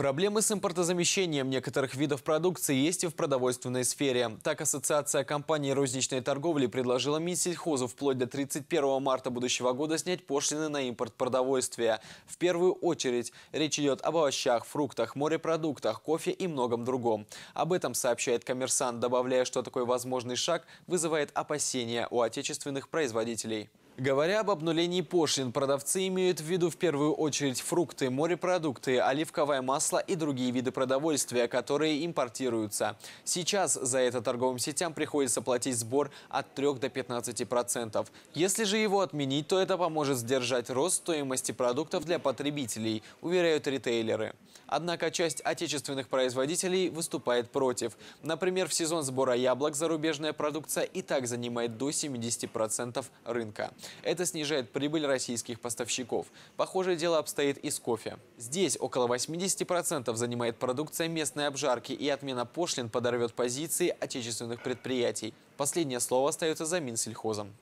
Проблемы с импортозамещением некоторых видов продукции есть и в продовольственной сфере. Так, Ассоциация компаний розничной торговли предложила Минсельхозу вплоть до 31 марта будущего года снять пошлины на импорт продовольствия. В первую очередь речь идет об овощах, фруктах, морепродуктах, кофе и многом другом. Об этом сообщает коммерсант, добавляя, что такой возможный шаг вызывает опасения у отечественных производителей. Говоря об обнулении пошлин, продавцы имеют в виду в первую очередь фрукты, морепродукты, оливковое масло и другие виды продовольствия, которые импортируются. Сейчас за это торговым сетям приходится платить сбор от 3 до 15%. Если же его отменить, то это поможет сдержать рост стоимости продуктов для потребителей, уверяют ритейлеры. Однако часть отечественных производителей выступает против. Например, в сезон сбора яблок зарубежная продукция и так занимает до 70% рынка. Это снижает прибыль российских поставщиков. Похожее дело обстоит и с кофе. Здесь около 80% занимает продукция местной обжарки, и отмена пошлин подорвет позиции отечественных предприятий. Последнее слово остается за Минсельхозом.